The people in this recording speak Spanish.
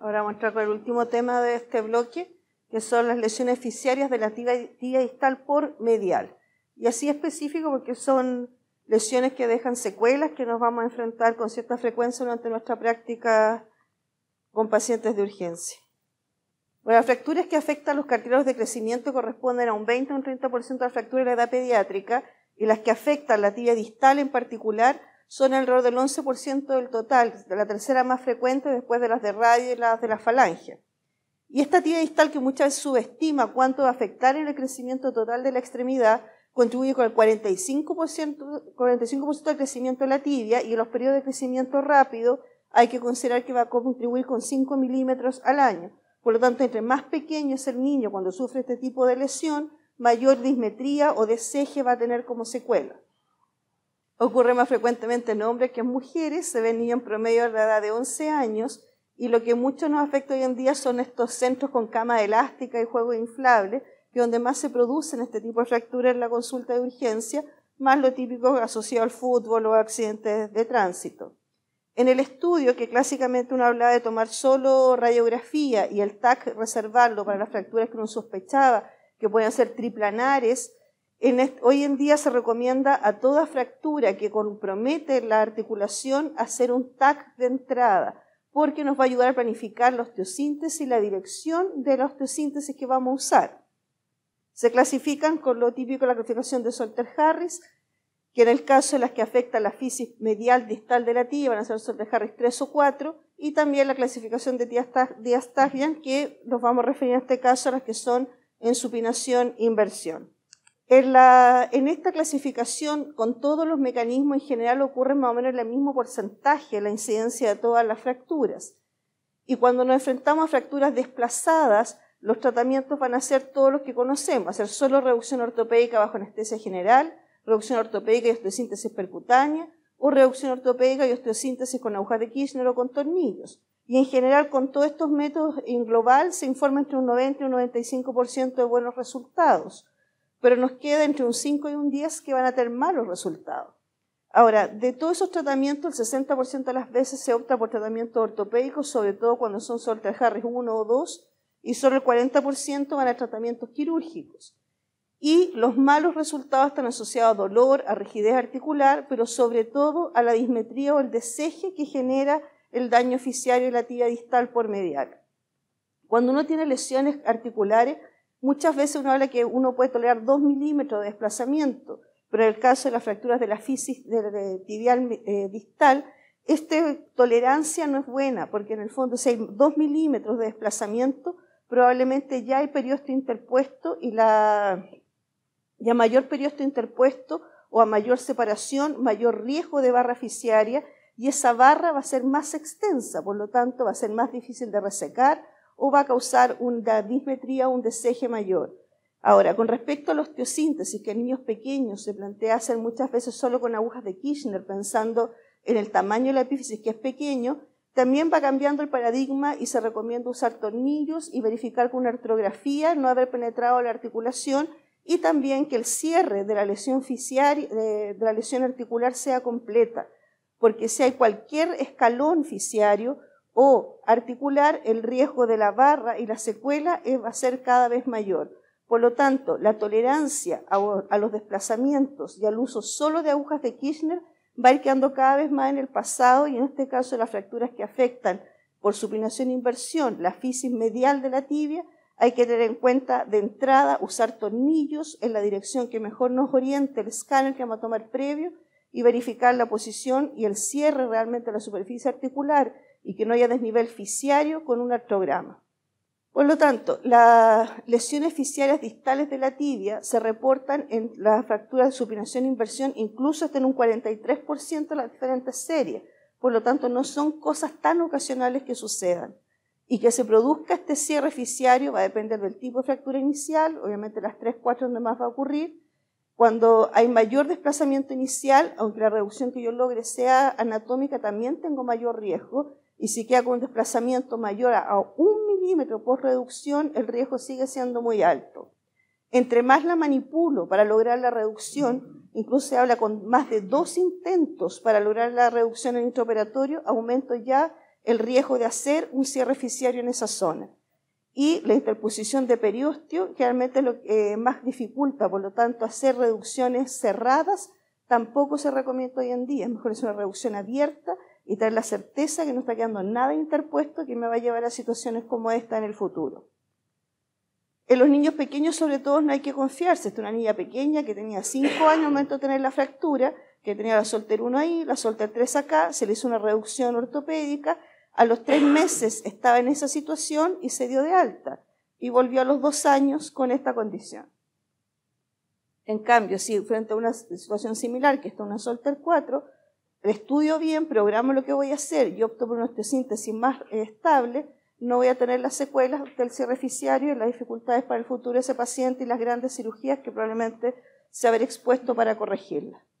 ahora vamos a entrar el último tema de este bloque, que son las lesiones fisiarias de la tibia distal por medial. Y así específico porque son lesiones que dejan secuelas que nos vamos a enfrentar con cierta frecuencia durante nuestra práctica con pacientes de urgencia. las fracturas que afectan los cartílagos de crecimiento corresponden a un 20 o un 30% de las fracturas de la edad pediátrica y las que afectan la tibia distal en particular son alrededor del 11% del total, la tercera más frecuente después de las de radio y las de la falange. Y esta tibia distal, que muchas veces subestima cuánto va a afectar en el crecimiento total de la extremidad, contribuye con el 45%, 45 del crecimiento de la tibia y en los periodos de crecimiento rápido hay que considerar que va a contribuir con 5 milímetros al año. Por lo tanto, entre más pequeño es el niño cuando sufre este tipo de lesión, mayor dismetría o deseje va a tener como secuela. Ocurre más frecuentemente en hombres que en mujeres, se ven niños en promedio a la edad de 11 años y lo que mucho nos afecta hoy en día son estos centros con cama elástica y juego inflable que donde más se producen este tipo de fracturas en la consulta de urgencia, más lo típico asociado al fútbol o accidentes de tránsito. En el estudio, que clásicamente uno hablaba de tomar solo radiografía y el TAC reservarlo para las fracturas que uno sospechaba, que pueden ser triplanares, hoy en día se recomienda a toda fractura que compromete la articulación hacer un TAC de entrada, porque nos va a ayudar a planificar la osteosíntesis y la dirección de la osteosíntesis que vamos a usar. Se clasifican con lo típico de la clasificación de Solter-Harris, que en el caso de las que afectan la fisis medial distal de la tibia van a ser Solter-Harris 3 o 4, y también la clasificación de Diastagian, que nos vamos a referir en este caso a las que son en supinación-inversión. En, esta clasificación, con todos los mecanismos en general, ocurre más o menos el mismo porcentaje, la incidencia de todas las fracturas. Y cuando nos enfrentamos a fracturas desplazadas, los tratamientos van a ser todos los que conocemos, hacer solo reducción ortopédica bajo anestesia general, reducción ortopédica y osteosíntesis percutánea, o reducción ortopédica y osteosíntesis con agujas de Kirchner o con tornillos. Y en general, con todos estos métodos en global, se informa entre un 90 y un 95% de buenos resultados pero nos queda entre un 5 y un 10 que van a tener malos resultados. Ahora, de todos esos tratamientos, el 60% de las veces se opta por tratamientos ortopédicos, sobre todo cuando son Solter Harris 1 o 2, y solo el 40% van a tratamientos quirúrgicos. Y los malos resultados están asociados a dolor, a rigidez articular, pero sobre todo a la dismetría o el deseje que genera el daño fisiario y la tibia distal por medial. Cuando uno tiene lesiones articulares, Muchas veces uno habla que uno puede tolerar 2 milímetros de desplazamiento, pero en el caso de las fracturas de la fisis tibial eh, distal, esta tolerancia no es buena, porque en el fondo si hay 2 milímetros de desplazamiento, probablemente ya hay periodo interpuesto y, la, a mayor periodo interpuesto o a mayor separación, mayor riesgo de barra fisiaria y esa barra va a ser más extensa, por lo tanto va a ser más difícil de resecar, o va a causar una dismetría o un deseje mayor. Ahora, con respecto a la osteosíntesis, que en niños pequeños se plantea hacer muchas veces solo con agujas de Kirchner, pensando en el tamaño de la epífisis, que es pequeño, también va cambiando el paradigma y se recomienda usar tornillos y verificar con una artrografía no haber penetrado la articulación y también que el cierre de la lesión, de, de la lesión articular sea completa, porque si hay cualquier escalón fisiario o articular, el riesgo de la barra y la secuela va a ser cada vez mayor. Por lo tanto, la tolerancia a, los desplazamientos y al uso solo de agujas de Kirchner va a ir quedando cada vez más en el pasado y en este caso las fracturas que afectan por supinación e inversión la fisis medial de la tibia, hay que tener en cuenta de entrada usar tornillos en la dirección que mejor nos oriente el escáner que vamos a tomar previo y verificar la posición y el cierre realmente de la superficie articular y que no haya desnivel fisiario con un artrograma. Por lo tanto, las lesiones fisiarias distales de la tibia se reportan en las fracturas de supinación e inversión incluso hasta en un 43% de las diferentes series. Por lo tanto, no son cosas tan ocasionales que sucedan. Y que se produzca este cierre fisiario va a depender del tipo de fractura inicial, obviamente las 3, 4 donde más va a ocurrir. Cuando hay mayor desplazamiento inicial, aunque la reducción que yo logre sea anatómica, también tengo mayor riesgo y si queda con un desplazamiento mayor a un milímetro por reducción, el riesgo sigue siendo muy alto. Entre más la manipulo para lograr la reducción, incluso se habla con más de dos intentos para lograr la reducción en intraoperatorio, aumento ya el riesgo de hacer un cierre fisiario en esa zona. Y la interposición de periostio realmente es lo que eh, más dificulta, por lo tanto, hacer reducciones cerradas tampoco se recomienda hoy en día, es mejor es una reducción abierta y tener la certeza que no está quedando nada interpuesto que me va a llevar a situaciones como esta en el futuro. En los niños pequeños, sobre todo, no hay que confiarse. Esta es una niña pequeña que tenía 5 años momento de tener la fractura, que tenía la Solter 1 ahí, la Solter 3 acá, se le hizo una reducción ortopédica. A los 3 meses estaba en esa situación y se dio de alta. Y volvió a los 2 años con esta condición. En cambio, si frente a una situación similar, que está una Solter 4, estudio bien, programo lo que voy a hacer y opto por una osteosíntesis más eh, estable, no voy a tener las secuelas del cierre y las dificultades para el futuro de ese paciente y las grandes cirugías que probablemente se habrá expuesto para corregirlas.